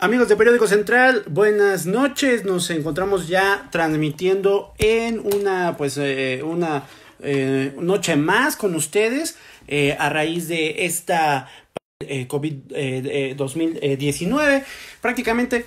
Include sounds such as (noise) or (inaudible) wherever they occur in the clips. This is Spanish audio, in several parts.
Amigos de Periódico Central, buenas noches. Nos encontramos ya transmitiendo en una, pues, eh, una eh, noche más con ustedes eh, a raíz de esta COVID-2019. Prácticamente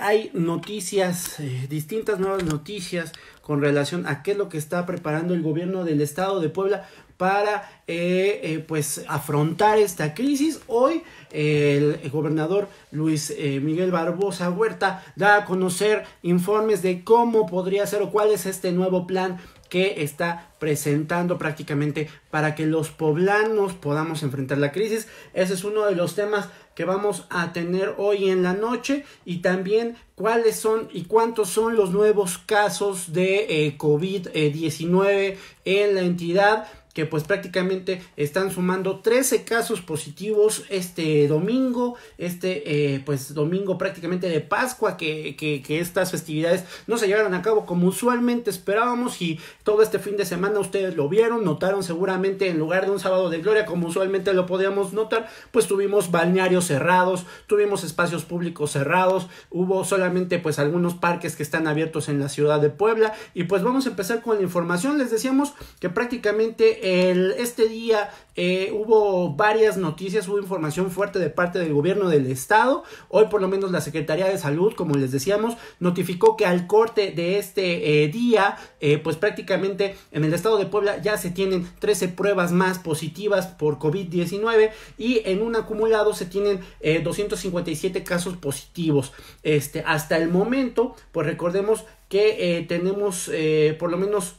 hay noticias, distintas nuevas noticias con relación a qué es lo que está preparando el gobierno del estado de Puebla para eh, eh, pues afrontar esta crisis. Hoy el gobernador Luis eh, Miguel Barbosa Huerta da a conocer informes de cómo podría ser o cuál es este nuevo plan que está presentando prácticamente para que los poblanos podamos enfrentar la crisis. Ese es uno de los temas que vamos a tener hoy en la noche y también cuáles son y cuántos son los nuevos casos de COVID-19 en la entidad que pues prácticamente están sumando 13 casos positivos este domingo, este eh, pues domingo prácticamente de Pascua, que, que, que, estas festividades no se llevaron a cabo como usualmente esperábamos y todo este fin de semana ustedes lo vieron, notaron seguramente en lugar de un sábado de gloria como usualmente lo podíamos notar, pues tuvimos balnearios cerrados, tuvimos espacios públicos cerrados, hubo solamente pues algunos parques que están abiertos en la ciudad de Puebla y pues vamos a empezar con la información, les decíamos que prácticamente este día eh, hubo varias noticias, hubo información fuerte de parte del gobierno del estado. Hoy por lo menos la Secretaría de Salud, como les decíamos, notificó que al corte de este eh, día, eh, pues prácticamente en el estado de Puebla ya se tienen 13 pruebas más positivas por COVID-19 y en un acumulado se tienen 257 casos positivos. Este, hasta el momento, pues recordemos que tenemos por lo menos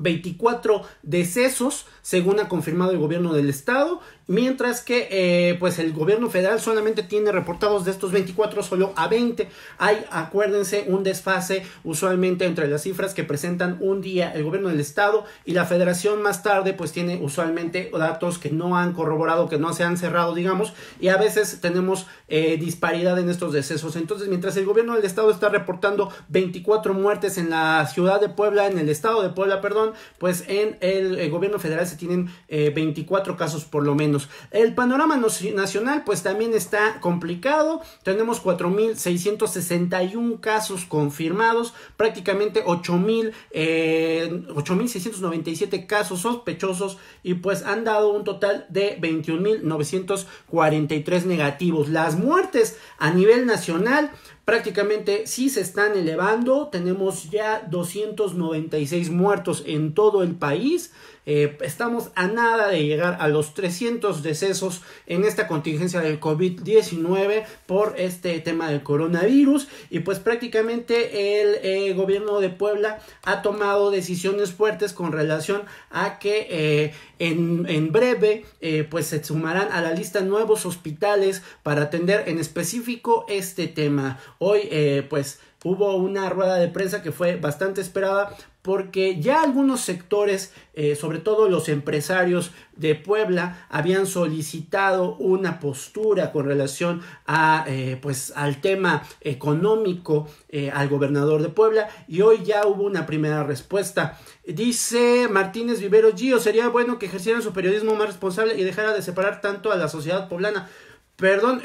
24 decesos, según ha confirmado el gobierno del estado, Mientras que eh, pues el gobierno federal solamente tiene reportados de estos 24 solo a 20. Hay, acuérdense, un desfase usualmente entre las cifras que presentan un día el gobierno del estado y la federación más tarde pues tiene usualmente datos que no han corroborado, que no se han cerrado, digamos, y a veces tenemos eh, disparidad en estos decesos. Entonces, mientras el gobierno del estado está reportando 24 muertes en la ciudad de Puebla, en el estado de Puebla, perdón, pues en el, eh, gobierno federal se tienen 24 casos por lo menos. El panorama nacional pues también está complicado. Tenemos 4.661 casos confirmados, prácticamente 8.697 eh, casos sospechosos y pues han dado un total de 21.943 negativos. Las muertes a nivel nacional prácticamente sí se están elevando. Tenemos ya 296 muertos en todo el país. Eh, estamos a nada de llegar a los 300 decesos en esta contingencia del COVID-19 por este tema del coronavirus. Y pues prácticamente el eh, gobierno de Puebla ha tomado decisiones fuertes con relación a que eh, en, en, breve pues se sumarán a la lista nuevos hospitales para atender en específico este tema. Hoy pues hubo una rueda de prensa que fue bastante esperada porque ya algunos sectores, eh, sobre todo los empresarios de Puebla, habían solicitado una postura con relación a, eh, pues, al tema económico eh, al gobernador de Puebla y hoy ya hubo una primera respuesta. Dice Martínez Vivero Gio, sería bueno que ejercieran su periodismo más responsable y dejara de separar tanto a la sociedad poblana. Perdón,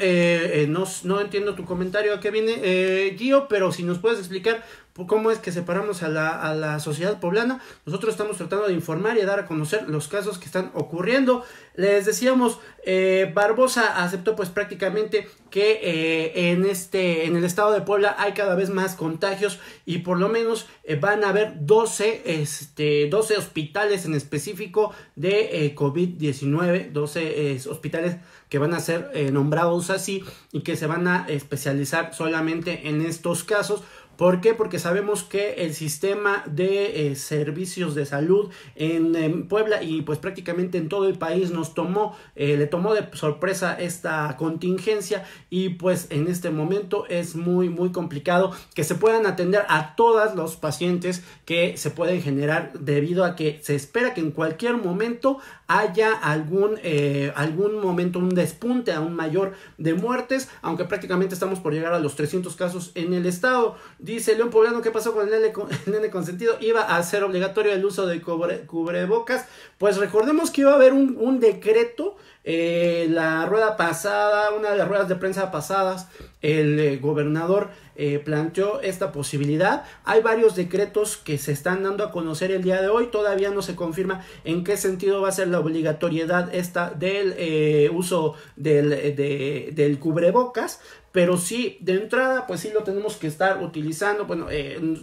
no, no, entiendo tu comentario a qué viene, eh, Gio, pero si nos puedes explicar cómo es que separamos a la, sociedad poblana. Nosotros estamos tratando de informar y dar a conocer los casos que están ocurriendo. Les decíamos, eh, Barbosa aceptó pues prácticamente que eh, en, este, en el estado de Puebla hay cada vez más contagios y por lo menos eh, van a haber 12, este, 12 hospitales en específico de COVID-19, 12 hospitales que van a ser nombrados así y que se van a especializar solamente en estos casos ¿Por qué? Porque sabemos que el sistema de eh, servicios de salud en, em, Puebla y pues prácticamente en todo el país nos tomó, eh, le tomó de sorpresa esta contingencia y pues en este momento es muy muy complicado que se puedan atender a todos los pacientes que se pueden generar debido a que se espera que en cualquier momento haya algún, eh, algún momento, un despunte aún mayor de muertes, aunque prácticamente estamos por llegar a los 300 casos en el estado. Dice León Poblano, ¿qué pasó con (laughs) el nene, consentido? Iba a ser obligatorio el uso de cubre, cubrebocas. Pues recordemos que iba a haber un, un decreto en eh, la rueda pasada, una de las ruedas de prensa pasadas, el eh, gobernador eh, planteó esta posibilidad. Hay varios decretos que se están dando a conocer el día de hoy. Todavía no se confirma en qué sentido va a ser la obligatoriedad esta del uso del, del cubrebocas, pero sí, de entrada, pues sí lo tenemos que estar utilizando bueno,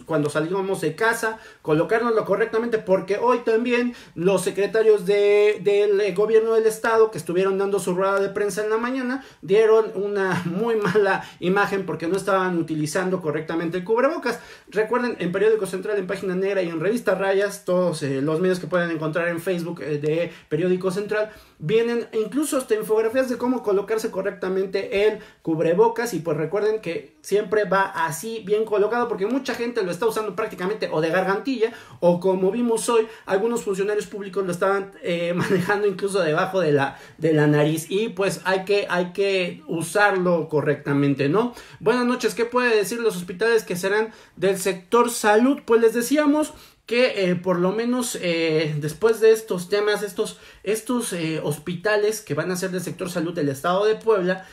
cuando salimos de casa, colocárnoslo correctamente, porque hoy también los secretarios del eh, gobierno del estado que estuvieron dando su rueda de prensa en la mañana dieron una (laughs) muy mala imagen porque no estaban utilizando correctamente el cubrebocas. Recuerden, en Periódico Central, en Página Negra y en Revista Rayas, todos eh, los medios que pueden encontrar en Facebook eh, de Periódico Central, Vienen incluso hasta infografías de cómo colocarse correctamente el cubrebocas y pues recuerden que siempre va así bien colocado porque mucha gente lo está usando prácticamente o de gargantilla o como vimos hoy algunos funcionarios públicos lo estaban eh, (laughs) manejando incluso debajo de la, de la nariz y pues hay que, hay que usarlo correctamente, ¿no? Buenas noches, ¿qué puede decir los hospitales que serán del sector salud? Pues les decíamos que eh, por lo menos eh, después de estos temas, estos, estos eh, hospitales que van a ser del sector salud del estado de Puebla,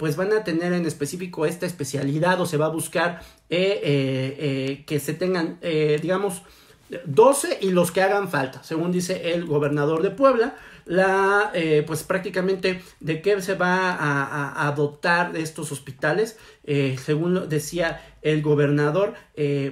pues van a tener en específico esta especialidad o se va a buscar que se tengan, digamos, 12 y los que hagan falta, según dice el gobernador de Puebla, la, pues prácticamente de qué se va a, adoptar estos hospitales, según decía el gobernador,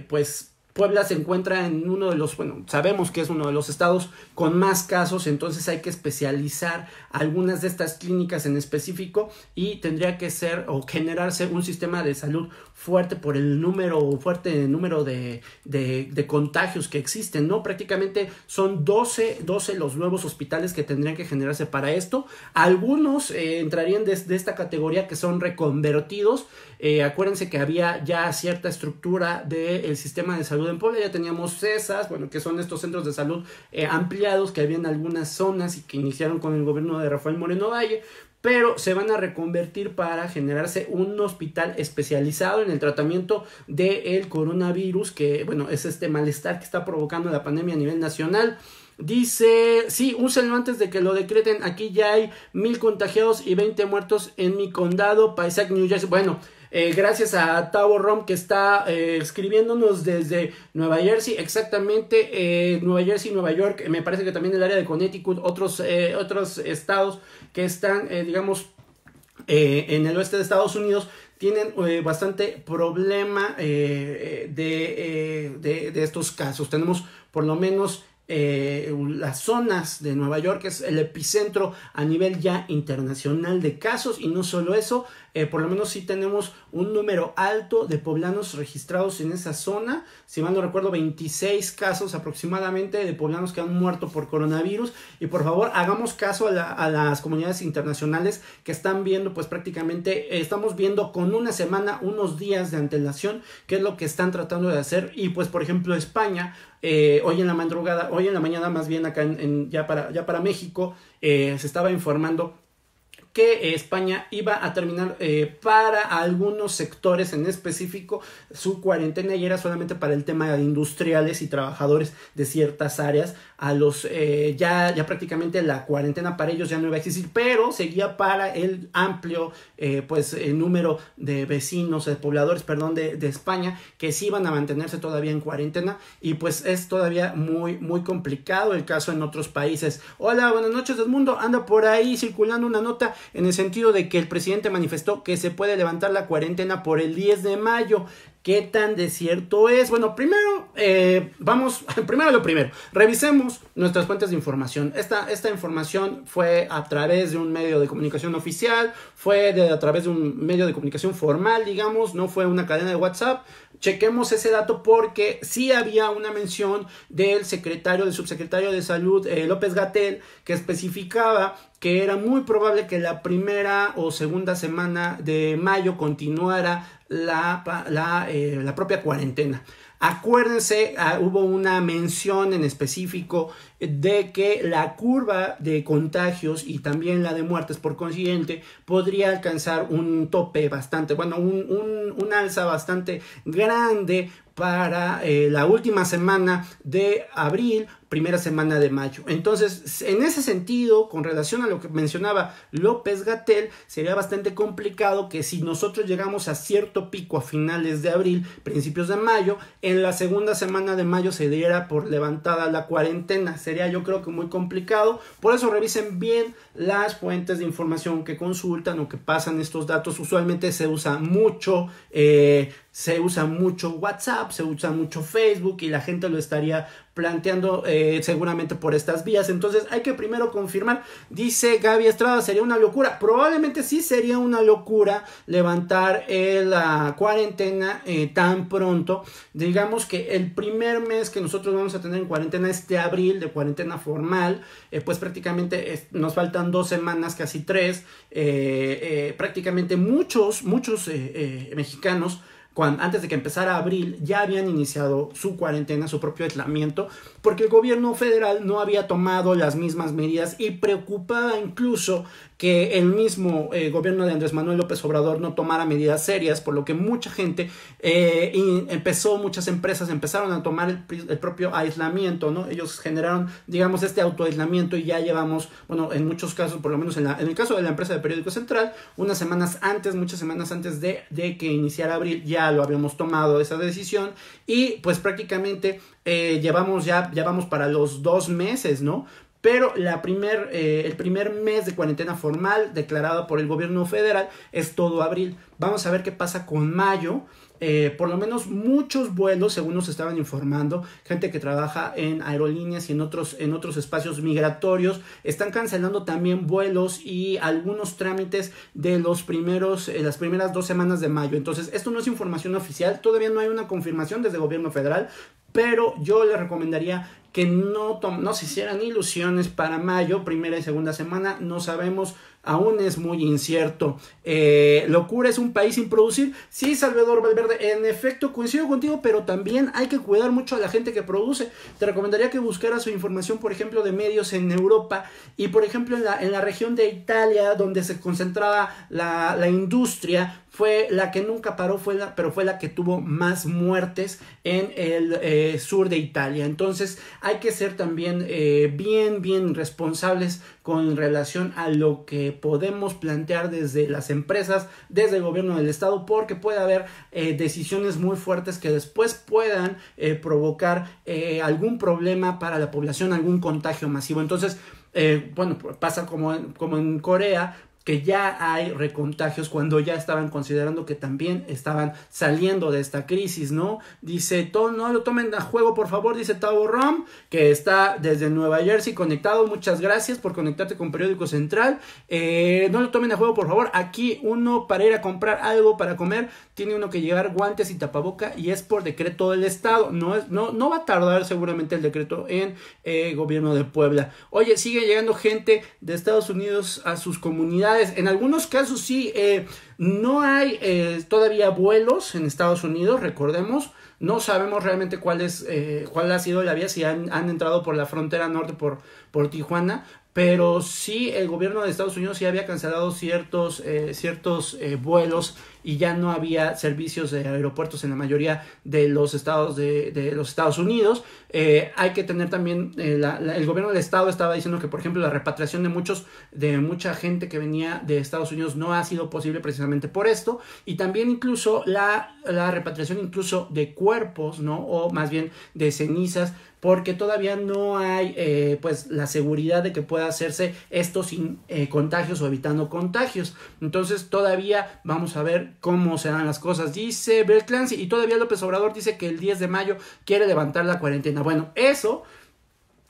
pues Puebla se encuentra en uno de los, bueno, sabemos que es uno de los estados con más casos, entonces hay que especializar algunas de estas clínicas en específico y tendría que ser o generarse un sistema de salud fuerte por el número, fuerte número de, de, de, contagios que existen, ¿no? Prácticamente son 12, 12 los nuevos hospitales que tendrían que generarse para esto. Algunos eh, entrarían desde de esta categoría que son reconvertidos. Eh, acuérdense que había ya cierta estructura del sistema de salud en Puebla, ya teníamos CESAS, bueno, que son estos centros de salud eh, ampliados que había en algunas zonas y que iniciaron con el gobierno de Rafael Moreno Valle, pero se van a reconvertir para generarse un hospital especializado en el tratamiento del coronavirus, que bueno, es este malestar que está provocando la pandemia a nivel nacional. Dice, sí, úsenlo antes de que lo decreten. Aquí ya hay mil contagiados y 20 muertos en mi condado, Paisac, New Jersey. Bueno, eh, gracias a Tavo Rom que está eh, escribiéndonos desde Nueva Jersey, exactamente eh, Nueva Jersey, Nueva York, me parece que también el área de Connecticut, otros, otros estados que están, digamos, en el oeste de Estados Unidos, tienen bastante problema de, de, estos casos. Tenemos por lo menos las zonas de Nueva York, que es el epicentro a nivel ya internacional de casos, y no solo eso, eh, por lo menos sí tenemos un número alto de poblanos registrados en esa zona, si mal no recuerdo 26 casos aproximadamente de poblanos que han muerto por coronavirus y por favor hagamos caso a, las comunidades internacionales que están viendo pues prácticamente eh, estamos viendo con una semana unos días de antelación qué es lo que están tratando de hacer y pues por ejemplo España eh, hoy en la madrugada, hoy en la mañana más bien acá en, ya, para, ya para México, se estaba informando que España iba a terminar eh, para algunos sectores en específico su cuarentena y era solamente para el tema de industriales y trabajadores de ciertas áreas a los eh, ya, ya prácticamente la cuarentena para ellos ya no iba a existir, pero seguía para el amplio eh, pues el eh, número de vecinos, de pobladores, perdón, de, España que sí iban a mantenerse todavía en cuarentena y pues es todavía muy muy complicado el caso en otros países. Hola, buenas noches del mundo, anda por ahí circulando una nota en el sentido de que el presidente manifestó que se puede levantar la cuarentena por el 10 de mayo. ¿Qué tan cierto es? Bueno, primero, eh, vamos, (laughs) primero lo primero, revisemos nuestras fuentes de información. Esta, esta información fue a través de un medio de comunicación oficial, fue a través de un medio de comunicación formal, digamos, no fue una cadena de WhatsApp. Chequemos ese dato porque sí había una mención del secretario, del subsecretario de Salud, eh, López Gatel, que especificaba que era muy probable que la primera o segunda semana de mayo continuara eh, la, propia cuarentena. Acuérdense, ah, hubo una mención en específico de que la curva de contagios y también la de muertes por consiguiente podría alcanzar un tope bastante, bueno, un, alza bastante grande para eh, la última semana de abril primera semana de mayo. Entonces, en ese sentido, con relación a lo que mencionaba López Gatel, sería bastante complicado que si nosotros llegamos a cierto pico a finales de abril, principios de mayo, en la segunda semana de mayo se diera por levantada la cuarentena. Sería yo creo que muy complicado. Por eso revisen bien las fuentes de información que consultan o que pasan estos datos. Usualmente se usa mucho. Eh, se usa mucho WhatsApp, se usa mucho Facebook y la gente lo estaría planteando eh, seguramente por estas vías. Entonces hay que primero confirmar, dice Gaby Estrada, sería una locura. Probablemente sí sería una locura levantar eh, la cuarentena eh, tan pronto. Digamos que el primer mes que nosotros vamos a tener en cuarentena, este abril de cuarentena formal, pues prácticamente nos faltan dos semanas, casi tres. prácticamente muchos, muchos mexicanos antes de que empezara abril, ya habían iniciado su cuarentena, su propio aislamiento, porque el gobierno federal no había tomado las mismas medidas y preocupaba incluso que el mismo eh, gobierno de Andrés Manuel López Obrador no tomara medidas serias, por lo que mucha gente eh, empezó, muchas empresas empezaron a tomar el, propio aislamiento, ¿no? Ellos generaron, digamos, este autoaislamiento y ya llevamos, bueno, en muchos casos, por lo menos en, el caso de la empresa de periódico central, unas semanas antes, muchas semanas antes de, de que iniciara abril, ya lo habíamos tomado esa decisión y pues prácticamente eh, llevamos ya, ya vamos para los dos meses, ¿no? pero la primer, eh, el primer mes de cuarentena formal declarado por el gobierno federal es todo abril. Vamos a ver qué pasa con mayo. Eh, por lo menos muchos vuelos, según nos estaban informando, gente que trabaja en aerolíneas y en otros, en otros espacios migratorios, están cancelando también vuelos y algunos trámites de los primeros, eh, las primeras dos semanas de mayo. Entonces, esto no es información oficial, todavía no hay una confirmación desde el gobierno federal, pero yo le recomendaría que no, no se hicieran ilusiones para mayo, primera y segunda semana, no sabemos aún es muy incierto. Eh, locura es un país sin producir. Sí, Salvador Valverde, en efecto, coincido contigo, pero también hay que cuidar mucho a la gente que produce. Te recomendaría que buscaras su información, por ejemplo, de medios en Europa y, por ejemplo, en la, en la región de Italia, donde se concentraba la, industria, fue la que nunca paró, fue la, pero fue la que tuvo más muertes en el eh, sur de Italia. Entonces hay que ser también eh, bien, bien responsables con relación a lo que podemos plantear desde las empresas, desde el gobierno del Estado, porque puede haber eh, decisiones muy fuertes que después puedan eh, provocar eh, algún problema para la población, algún contagio masivo. Entonces, bueno, pasa como, como en Corea, que ya hay recontagios cuando ya estaban considerando que también estaban saliendo de esta crisis, ¿no? Dice, no lo tomen a juego, por favor, dice Tavo Rom, que está desde Nueva Jersey conectado. Muchas gracias por conectarte con Periódico Central. Eh, no lo tomen a juego, por favor. Aquí uno para ir a comprar algo para comer, tiene uno que llevar guantes y tapaboca y es por decreto del Estado. No, es, no, no va a tardar seguramente el decreto en eh, gobierno de Puebla. Oye, sigue llegando gente de Estados Unidos a sus comunidades en algunos casos sí, eh, no hay eh, todavía vuelos en Estados Unidos, recordemos. No sabemos realmente cuál, es, eh, cuál ha sido la vía, si han, entrado por la frontera norte, por, por Tijuana, pero sí el gobierno de Estados Unidos ya había cancelado ciertos, eh, ciertos eh, vuelos y ya no había servicios de aeropuertos en la mayoría de los estados de, los Estados Unidos. Eh, hay que tener también, el gobierno del estado estaba diciendo que, por ejemplo, la repatriación de muchos, de mucha gente que venía de Estados Unidos no ha sido posible precisamente por esto. Y también incluso la, la repatriación incluso de cuerpos, ¿no? O más bien de cenizas porque todavía no hay eh, pues la seguridad de que pueda hacerse esto sin eh, contagios o evitando contagios. Entonces todavía vamos a ver cómo se dan las cosas, dice Bill Clancy, y todavía López Obrador dice que el 10 de mayo quiere levantar la cuarentena. Bueno, eso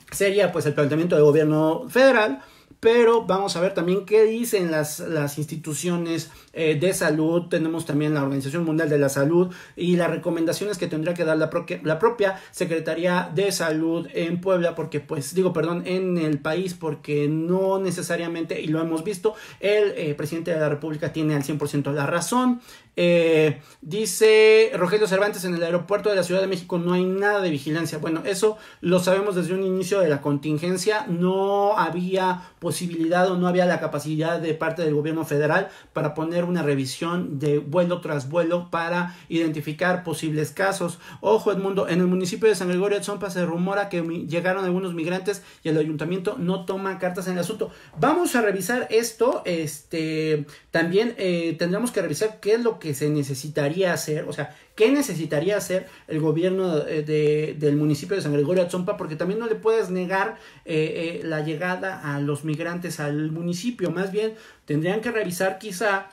sería pues el planteamiento del gobierno federal, pero vamos a ver también qué dicen las, las instituciones eh, de salud, tenemos también la Organización Mundial de la Salud y las recomendaciones que tendría que dar la, propia Secretaría de Salud en Puebla, porque pues digo, perdón, en el país, porque no necesariamente, y lo hemos visto, el eh, presidente de la República tiene al 100% la razón. Eh, dice Rogelio Cervantes, en el aeropuerto de la Ciudad de México no hay nada de vigilancia. Bueno, eso lo sabemos desde un inicio de la contingencia. No había posibilidad o no había la capacidad de parte del gobierno federal para poner una revisión de vuelo tras vuelo para identificar posibles casos. Ojo, Edmundo, en el municipio de San Gregorio de Zompa se rumora que llegaron algunos migrantes y el ayuntamiento no toma cartas en el asunto. Vamos a revisar esto. Este, también eh, tendremos que revisar qué es lo que se necesitaría hacer, o sea, qué necesitaría hacer el gobierno eh, del municipio de San Gregorio Atzompa, porque también no le puedes negar eh, eh, la llegada a los migrantes al municipio, más bien tendrían que revisar quizá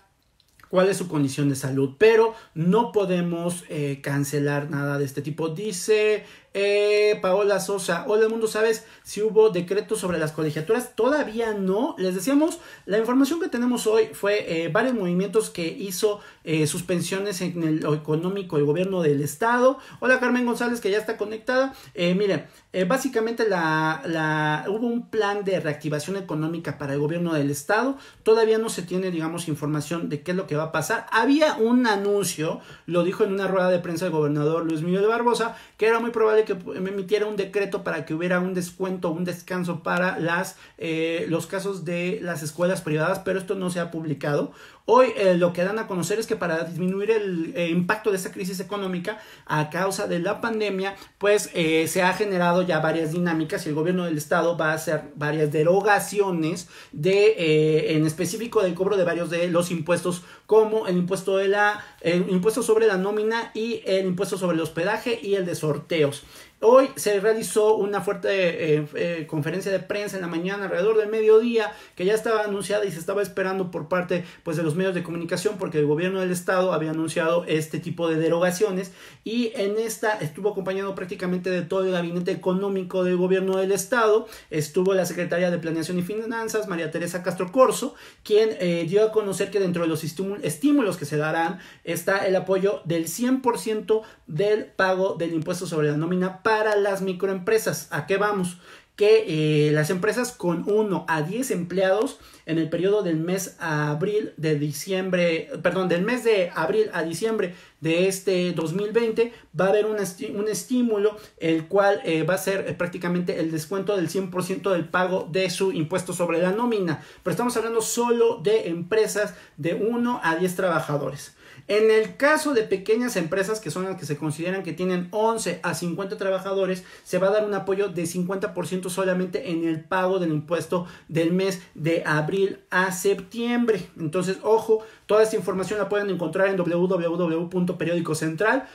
cuál es su condición de salud, pero no podemos eh, cancelar nada de este tipo. Dice eh, Paola Sosa, hola mundo, ¿sabes si hubo decretos sobre las colegiaturas? Todavía no, les decíamos, la información que tenemos hoy fue eh, varios movimientos que hizo suspensiones en el lo económico el gobierno del estado. Hola Carmen González que ya está conectada. miren, básicamente hubo un plan de reactivación económica para el gobierno del estado, todavía no se tiene, digamos, información de qué es lo que va pasar. Había un anuncio, lo dijo en una rueda de prensa el gobernador Luis de Barbosa, que era muy probable que me em, emitiera un decreto para que hubiera un descuento, un descanso para las, eh, los casos de las escuelas privadas, pero esto no se ha publicado. Hoy eh, lo que dan a conocer es que para disminuir el eh, impacto de esta crisis económica a causa de la pandemia, pues eh, se ha generado ya varias dinámicas y el gobierno del estado va a hacer varias derogaciones de, en específico del cobro de varios de los impuestos como el impuesto de la el impuesto sobre la nómina y el impuesto sobre el hospedaje y el de sorteos. Hoy se realizó una fuerte eh, eh, conferencia de prensa en la mañana, alrededor del mediodía, que ya estaba anunciada y se estaba esperando por parte pues, de los medios de comunicación, porque el gobierno del estado había anunciado este tipo de derogaciones y en esta estuvo acompañado prácticamente de todo el gabinete económico del gobierno del estado, estuvo la secretaria de Planeación y Finanzas, María Teresa Castro Corso, quien eh, dio a conocer que dentro de los estímulos que se darán está el apoyo del 100% del pago del impuesto sobre la nómina para las microempresas. ¿A qué vamos? Que eh, las empresas con 1 a 10 empleados en el periodo del mes abril de diciembre, perdón, del mes de abril a diciembre de este 2020 va a haber un, estímulo el cual eh, va a ser eh, prácticamente el descuento del 100% del pago de su impuesto sobre la nómina, pero estamos hablando solo de empresas de 1 a 10 trabajadores. En el caso de pequeñas empresas que son las que se consideran que tienen 11 a 50 trabajadores, se va a dar un apoyo de 50% solamente en el pago del impuesto del mes de abril a septiembre. Entonces, ojo, toda esta información la pueden encontrar en www.periódico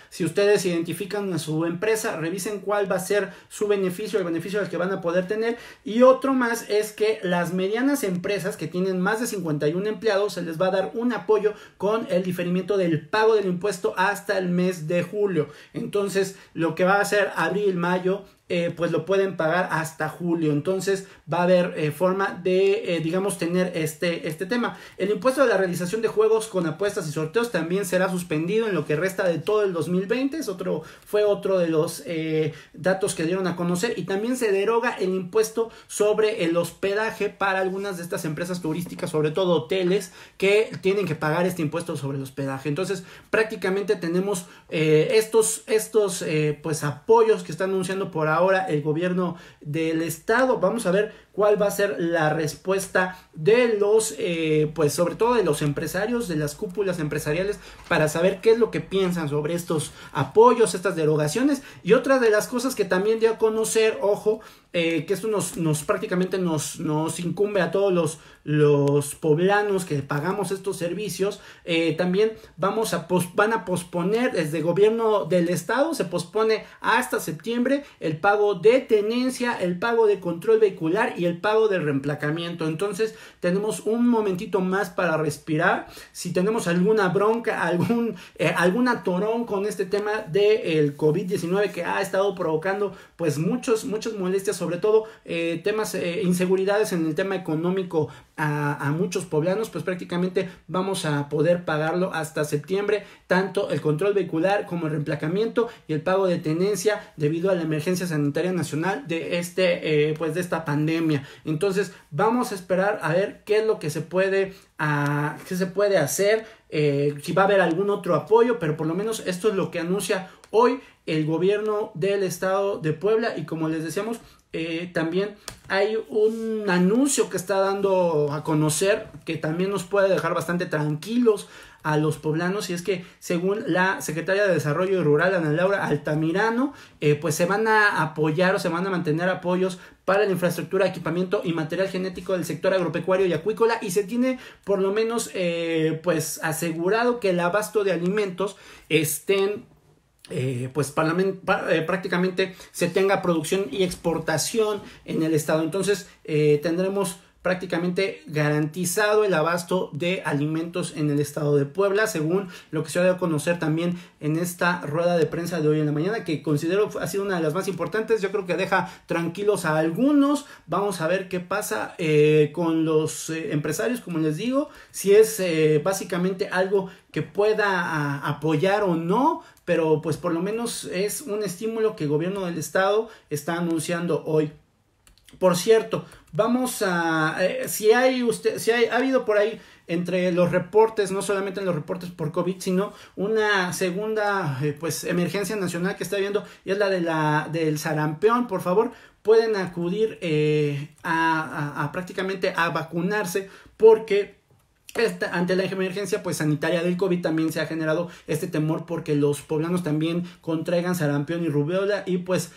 Si ustedes identifican a su empresa, revisen cuál va a ser su beneficio, el beneficio al que van a poder tener. Y otro más es que las medianas empresas que tienen más de 51 empleados se les va a dar un apoyo con el diferimiento del pago del impuesto hasta el mes de julio. Entonces, lo que va a ser abril, mayo, eh, pues lo pueden pagar hasta julio. Entonces va a haber eh, forma de, eh, digamos, tener este, este tema. El impuesto de la realización de juegos con apuestas y sorteos también será suspendido en lo que resta de todo el 2020. Es otro, fue otro de los datos que dieron a conocer. Y también se deroga el impuesto sobre el hospedaje para algunas de estas empresas turísticas, sobre todo hoteles, que tienen que pagar este impuesto sobre el hospedaje. Entonces prácticamente tenemos estos, estos pues, apoyos que están anunciando por ahora el gobierno del estado. Vamos a ver cuál va a ser la respuesta de los, eh, pues sobre todo de los empresarios, de las cúpulas empresariales, para saber qué es lo que piensan sobre estos apoyos, estas derogaciones. Y otra de las cosas que también dio a conocer, ojo, eh, que esto nos, nos prácticamente nos, nos incumbe a todos los los poblanos que pagamos estos servicios, eh, también vamos a van a posponer desde el gobierno del estado, se pospone hasta septiembre el pago de tenencia, el pago de control vehicular y el pago de reemplacamiento. Entonces tenemos un momentito más para respirar. Si tenemos alguna bronca, algún, atorón eh, alguna con este tema del COVID-19 que ha estado provocando pues muchos, muchas molestias, sobre todo eh, temas, inseguridades en el tema económico a, muchos poblanos, pues prácticamente vamos a poder pagarlo hasta septiembre, tanto el control vehicular como el reemplacamiento y el pago de tenencia debido a la emergencia sanitaria nacional de este, eh, pues de esta pandemia. Entonces vamos a esperar a ver qué es lo que se puede, a, qué se puede hacer, eh, si va a haber algún otro apoyo, pero por lo menos esto es lo que anuncia hoy el gobierno del estado de Puebla y como les decíamos eh, también hay un anuncio que está dando a conocer que también nos puede dejar bastante tranquilos a los poblanos y es que según la secretaria de Desarrollo Rural Ana Laura Altamirano eh, pues se van a apoyar o se van a mantener apoyos para la infraestructura, equipamiento y material genético del sector agropecuario y acuícola y se tiene por lo menos eh, pues asegurado que el abasto de alimentos estén eh, pues eh, prácticamente se tenga producción y exportación en el estado. Entonces eh, tendremos prácticamente garantizado el abasto de alimentos en el estado de Puebla, según lo que se ha dado a conocer también en esta rueda de prensa de hoy en la mañana, que considero ha sido una de las más importantes. Yo creo que deja tranquilos a algunos. Vamos a ver qué pasa eh, con los eh, empresarios, como les digo, si es eh, básicamente algo que pueda apoyar o no, pero pues por lo menos es un estímulo que el gobierno del estado está anunciando hoy. Por cierto, Vamos a, eh, si hay usted, si hay, ha habido por ahí entre los reportes, no solamente en los reportes por COVID, sino una segunda eh, pues emergencia nacional que está viendo y es la de la del sarampión, por favor, pueden acudir eh, a prácticamente a vacunarse porque ante la emergencia pues, sanitaria del COVID también se ha generado este temor porque los poblanos también contraigan sarampión y rubéola y pues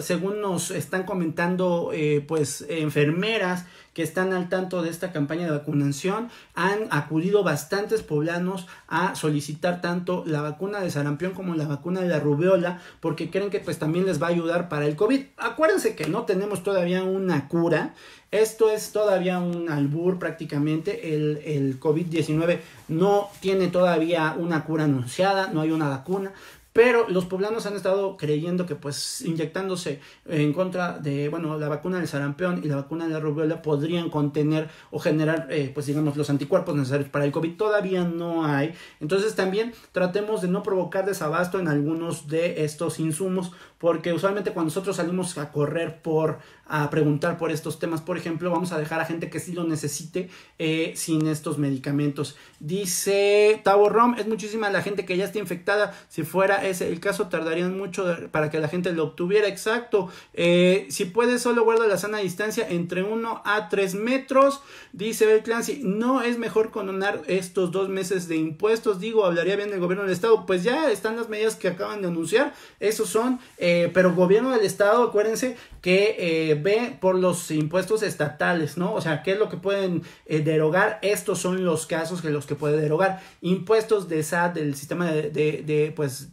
según nos están comentando eh, pues enfermeras que están al tanto de esta campaña de vacunación. Han acudido bastantes poblanos a solicitar tanto la vacuna de sarampión como la vacuna de la rubiola porque creen que pues también les va a ayudar para el COVID. Acuérdense que no tenemos todavía una cura. Esto es todavía un albur prácticamente. El, el COVID-19 no tiene todavía una cura anunciada, no hay una vacuna, pero los poblanos han estado creyendo que pues inyectándose en contra de, bueno, la vacuna del sarampión y la vacuna de la rubiola podrían contener o generar, eh, pues digamos, los anticuerpos necesarios para el COVID. Todavía no hay. Entonces también tratemos de no provocar desabasto en algunos de estos insumos porque usualmente cuando nosotros salimos a correr por, a preguntar por estos temas, por ejemplo, vamos a dejar a gente que sí lo necesite eh, sin estos medicamentos. Dice Tavo Rom, es muchísima la gente que ya está infectada, si fuera ese el caso, tardarían mucho para que la gente lo obtuviera, exacto. Eh, si puedes, solo guarda la sana distancia entre 1 a 3 metros, dice Bel Clancy, no es mejor condonar estos dos meses de impuestos, digo, hablaría bien del gobierno del estado, pues ya están las medidas que acaban de anunciar, esos son... Eh, pero eh, pero gobierno del estado, acuérdense que eh, ve por los impuestos estatales, ¿no? O sea, ¿qué es lo que pueden eh, derogar? Estos son los casos que los que puede derogar. Impuestos de SAT, del sistema de, pues,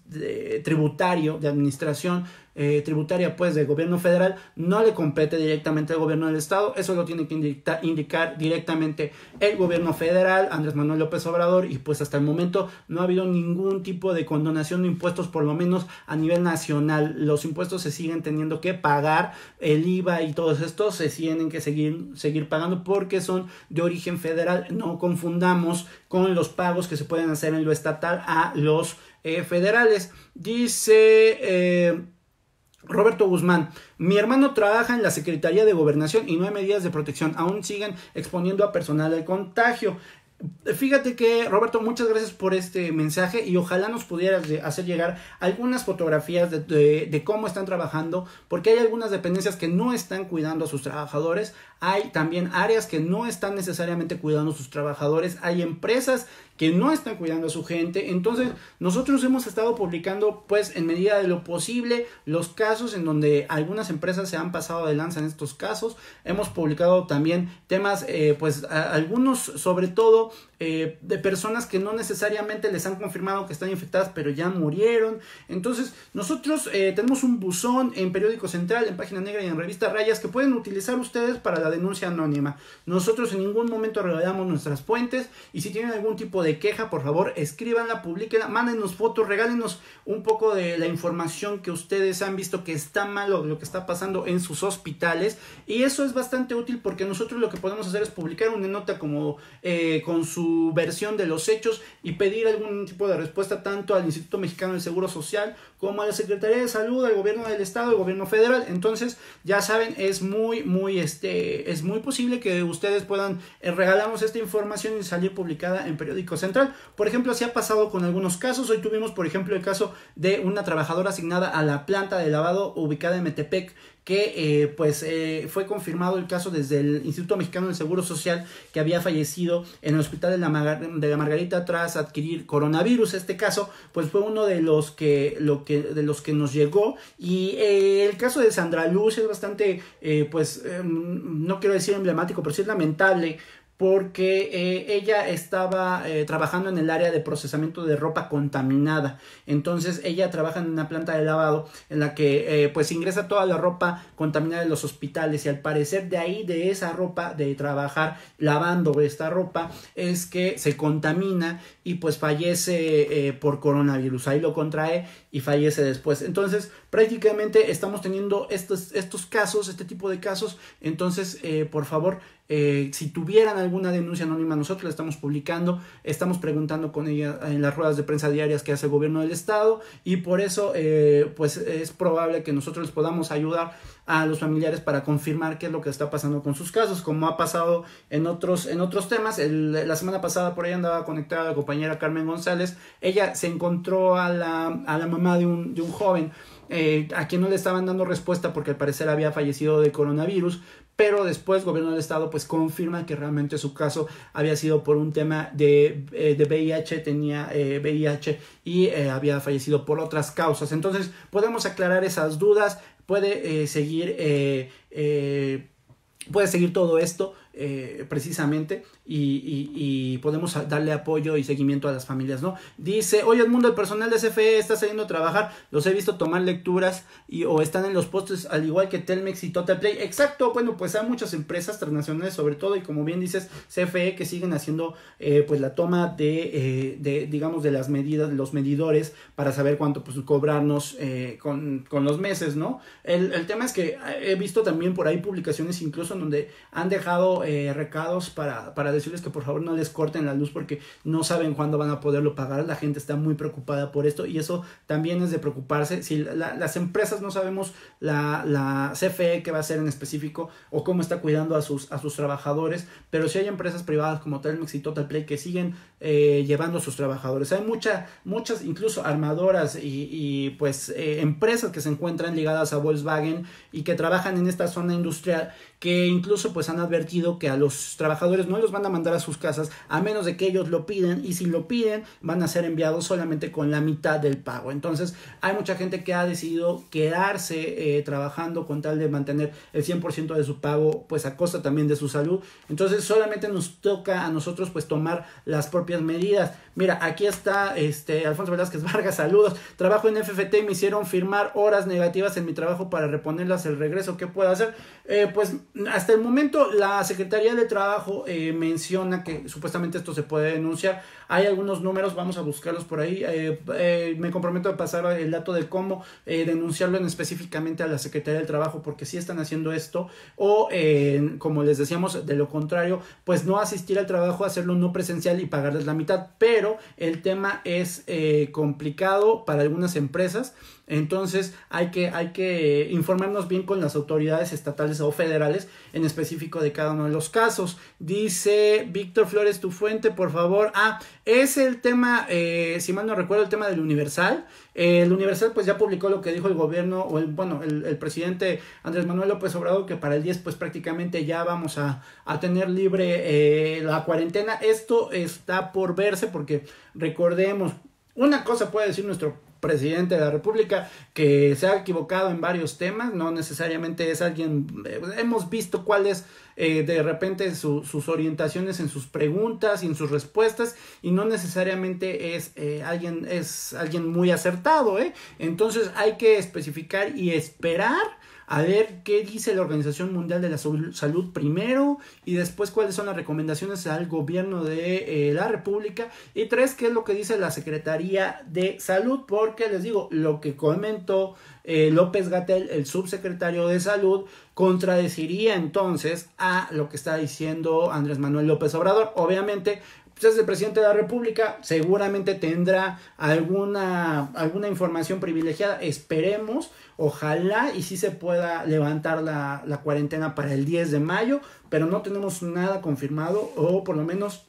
tributario, de administración, eh, tributaria pues del gobierno federal no le compete directamente al gobierno del estado, eso lo tiene que indicar directamente el gobierno federal, Andrés Manuel López Obrador y pues hasta el momento no ha habido ningún tipo de condonación de impuestos por lo menos a nivel nacional, los impuestos se siguen teniendo que pagar, el IVA y todos estos se tienen que seguir, seguir pagando porque son de origen federal, no confundamos con los pagos que se pueden hacer en lo estatal a los eh, federales. Dice... Eh, Roberto Guzmán, mi hermano trabaja en la Secretaría de Gobernación y no hay medidas de protección. Aún siguen exponiendo a personal al contagio. Fíjate que, Roberto, muchas gracias por este mensaje y ojalá nos pudieras hacer llegar algunas fotografías de, de, cómo están trabajando, porque hay algunas dependencias que no están cuidando a sus trabajadores, hay también áreas que no están necesariamente cuidando a sus trabajadores, hay empresas que no están cuidando a su gente. Entonces, nosotros hemos estado publicando, pues, en medida de lo posible, los casos en donde algunas empresas se han pasado de lanza en estos casos. Hemos publicado también temas, eh, pues, algunos, sobre todo, eh, de personas que no necesariamente les han confirmado que están infectadas, pero ya murieron. Entonces, nosotros eh, tenemos un buzón en Periódico Central, en Página Negra y en Revista Rayas que pueden utilizar ustedes para la denuncia anónima. Nosotros en ningún momento regalamos nuestras fuentes y si tienen algún tipo de queja, por favor, escríbanla, publiquenla mándenos fotos, regálenos un poco de la información que ustedes han visto que está o lo que está pasando en sus hospitales. Y eso es bastante útil porque nosotros lo que podemos hacer es publicar una nota como eh, con su versión de los hechos y pedir algún tipo de respuesta tanto al Instituto Mexicano del Seguro Social como a la Secretaría de Salud, al gobierno del estado, al gobierno federal. Entonces, ya saben, es muy muy este es muy posible que ustedes puedan regalamos eh, regalarnos esta información y salir publicada en Periódico Central. Por ejemplo, así ha pasado con algunos casos. Hoy tuvimos, por ejemplo, el caso de una trabajadora asignada a la planta de lavado ubicada en Metepec que eh, pues eh, fue confirmado el caso desde el Instituto Mexicano del Seguro Social que había fallecido en el hospital de la, Margarita tras adquirir coronavirus. Este caso pues fue uno de los que, lo que, de los que nos llegó y eh, el caso de Sandra Luz es bastante pues em, no quiero decir emblemático pero sí es lamentable porque eh, ella estaba eh, trabajando en el área de procesamiento de ropa contaminada. Entonces ella trabaja en una planta de lavado en la que eh, pues ingresa toda la ropa contaminada de los hospitales y al parecer de ahí de esa ropa de trabajar lavando esta ropa es que se contamina y pues fallece por coronavirus. Ahí lo contrae y fallece después. Entonces prácticamente estamos teniendo estos, estos casos, este tipo de casos. Entonces, eh, por favor, eh, si tuvieran alguna denuncia anónima, nosotros la estamos publicando, estamos preguntando con ella en las ruedas de prensa diarias que hace el gobierno del estado y por eso, eh, pues es probable que nosotros les podamos ayudar a los familiares para confirmar qué es lo que está pasando con sus casos, como ha pasado en otros, en otros temas. la semana pasada por ahí andaba conectada la compañera Carmen González. Ella se encontró a la, a la mamá de un, de un joven eh, a quien no le estaban dando respuesta porque al parecer había fallecido de coronavirus, pero después el gobierno del estado pues confirma que realmente su caso había sido por un tema de, VIH, eh, tenía VIH eh, y había fallecido por otras causas. Entonces podemos aclarar esas dudas, puede seguir... puede seguir todo esto precisamente y, podemos darle apoyo y seguimiento a las familias, ¿no? Dice, oye, el mundo el personal de CFE está saliendo a trabajar, los he visto tomar lecturas y, o están en los postes, al igual que Telmex y Total Play. Exacto, bueno, pues hay muchas empresas transnacionales sobre todo y como bien dices, CFE que siguen haciendo eh, pues la toma eh, de, digamos, de las medidas, de los medidores para saber cuánto pues cobrarnos eh, con, los meses, ¿no? El, tema es que he visto también por ahí publicaciones incluso en donde han dejado recados para, para decirles que por favor no les corten la luz porque no saben cuándo van a poderlo pagar. La gente está muy preocupada por esto y eso también es de preocuparse. Si las empresas no sabemos la, CFE que va a ser en específico o cómo está cuidando a sus, a sus trabajadores, pero si hay empresas privadas como Telmex y Total Play que siguen eh, llevando a sus trabajadores. Hay muchas muchas, incluso armadoras y, pues eh, empresas que se encuentran ligadas a Volkswagen y que trabajan en esta zona industrial que incluso pues han advertido que a los trabajadores no los van a mandar a sus casas a menos de que ellos lo piden y si lo piden van a ser enviados solamente con la mitad del pago. Entonces hay mucha gente que ha decidido quedarse eh, trabajando con tal de mantener el 100% de su pago pues a costa también de su salud. Entonces solamente nos toca a nosotros pues tomar las propias medidas. Mira, aquí está este, Alfonso Velázquez (laughs) Vargas, saludos. Trabajo en FFT y me hicieron firmar horas negativas en mi trabajo para reponerlas el regreso. ¿Qué puedo hacer? Eh, pues hasta el momento la Secretaría de Trabajo eh, menciona que supuestamente esto se puede denunciar. Hay algunos números, vamos a buscarlos por ahí. Eh, me comprometo a pasar el dato de cómo denunciarlo en específicamente a la Secretaría del Trabajo porque si están haciendo esto. O como les decíamos, de lo contrario, pues no asistir al trabajo, hacerlo no presencial y pagar la mitad, pero el tema es eh, complicado para algunas empresas entonces hay que, hay que informarnos bien con las autoridades estatales o federales en específico de cada uno de los casos. Dice Víctor Flores, tu fuente, por favor. Ah, es el tema, eh, si mal no recuerdo, el tema del Universal. Eh, el Universal pues ya publicó lo que dijo el gobierno, o el, bueno, el, presidente Andrés Manuel López Obrador, que para el 10 pues prácticamente ya vamos a, tener libre eh, la cuarentena. Esto está por verse porque recordemos, una cosa puede decir nuestro presidente de la República que se ha equivocado en varios temas, no necesariamente es alguien, eh, hemos visto cuáles eh, de repente sus orientaciones en sus preguntas y en sus respuestas y no necesariamente es eh, alguien es alguien muy acertado, Entonces hay que especificar y esperar a ver qué dice la Organización Mundial de la Salud primero y después cuáles son las recomendaciones al gobierno de eh, la República y tres, qué es lo que dice la Secretaría de Salud, porque les digo, lo que comentó eh, López Gatel, el subsecretario de Salud, contradeciría entonces a lo que está diciendo Andrés Manuel López Obrador. Obviamente el presidente de la República, seguramente tendrá alguna, alguna información privilegiada, esperemos, ojalá y si se pueda levantar la, la cuarentena para el 10 de mayo, pero no tenemos nada confirmado o por lo menos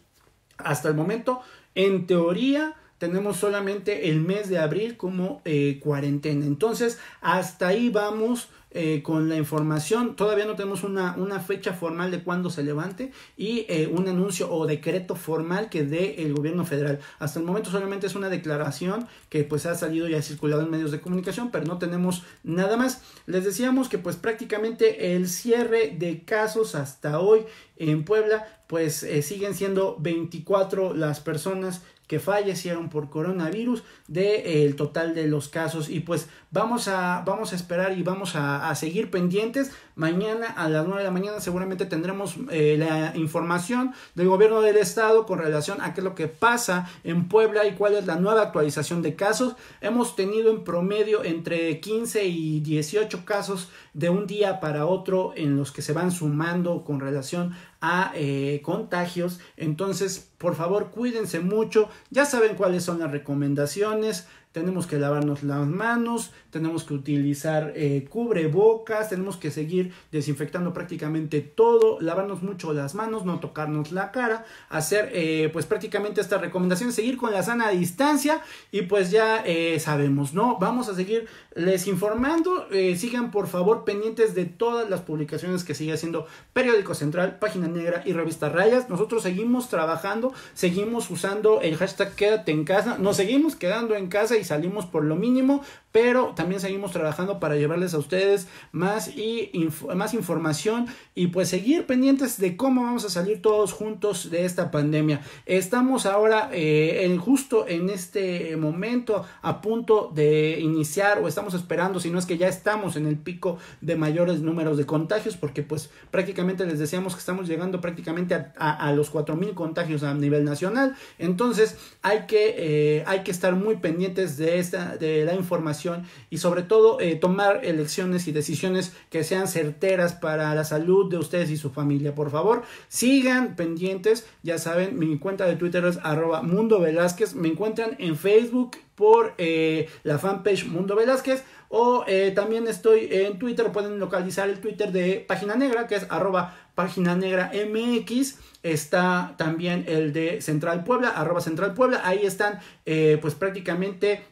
hasta el momento, en teoría tenemos solamente el mes de abril como eh, cuarentena. Entonces, hasta ahí vamos eh, con la información. Todavía no tenemos una, una fecha formal de cuándo se levante y eh, un anuncio o decreto formal que dé el gobierno federal. Hasta el momento solamente es una declaración que pues ha salido y ha circulado en medios de comunicación, pero no tenemos nada más. Les decíamos que pues prácticamente el cierre de casos hasta hoy en Puebla pues siguen siendo 24 las personas que fallecieron por coronavirus del de, eh, el total de los casos. Y pues vamos a, vamos a esperar y vamos a, a seguir pendientes Mañana a las 9 de la mañana seguramente tendremos eh, la información del gobierno del estado con relación a qué es lo que pasa en Puebla y cuál es la nueva actualización de casos. Hemos tenido en promedio entre 15 y 18 casos de un día para otro en los que se van sumando con relación a eh, contagios. Entonces, por favor, cuídense mucho. Ya saben cuáles son las recomendaciones. Tenemos que lavarnos las manos, tenemos que utilizar eh, cubrebocas, tenemos que seguir desinfectando prácticamente todo, lavarnos mucho las manos, no tocarnos la cara, hacer eh, pues prácticamente esta recomendación, seguir con la sana distancia y pues ya eh, sabemos, ¿no? Vamos a seguir les informando, sigan por favor pendientes de todas las publicaciones que sigue haciendo Periódico Central, Página Negra y Revista Rayas, nosotros seguimos trabajando, seguimos usando el hashtag quédate en casa, nos seguimos quedando en casa y salimos por lo mínimo, pero también seguimos trabajando para llevarles a ustedes más, y más información y pues seguir pendientes de cómo vamos a salir todos juntos de esta pandemia. Estamos ahora eh, en justo en este momento a punto de iniciar o estamos esperando, si no es que ya estamos en el pico de mayores números de contagios, porque pues prácticamente les decíamos que estamos llegando prácticamente a, a, los 4.000 contagios a nivel nacional. Entonces hay que, eh, hay que estar muy pendientes de, esta, de la información y sobre todo eh, tomar elecciones y decisiones que sean certeras para la salud de ustedes y su familia. Por favor, sigan pendientes. Ya saben, mi cuenta de Twitter es arroba Mundo Velázquez. Me encuentran en Facebook por eh, la fanpage Mundo Velázquez. O eh, también estoy en Twitter, pueden localizar el Twitter de Página Negra, que es arroba Página Negra MX. Está también el de Central Puebla, arroba Central Puebla. Ahí están pues prácticamente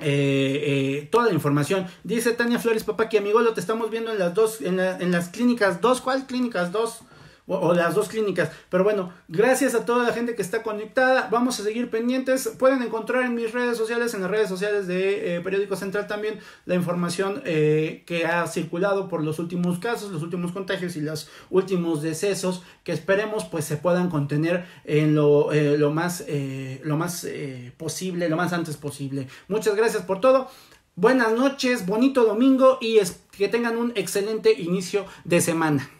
eh, eh, toda la información. Dice Tania Flores, papá, que lo te estamos viendo en las dos, en, en las clínicas dos, ¿cuál clínicas dos? o, las dos clínicas. Pero bueno, gracias a toda la gente que está conectada. Vamos a seguir pendientes. Pueden encontrar en mis redes sociales, en las redes sociales de eh, Periódico Central también, la información eh, que ha circulado por los últimos casos, los últimos contagios y los últimos decesos que esperemos pues se puedan contener en lo, eh, lo más, lo más posible, lo más antes posible. Muchas gracias por todo. Buenas noches, bonito domingo y que tengan un excelente inicio de semana.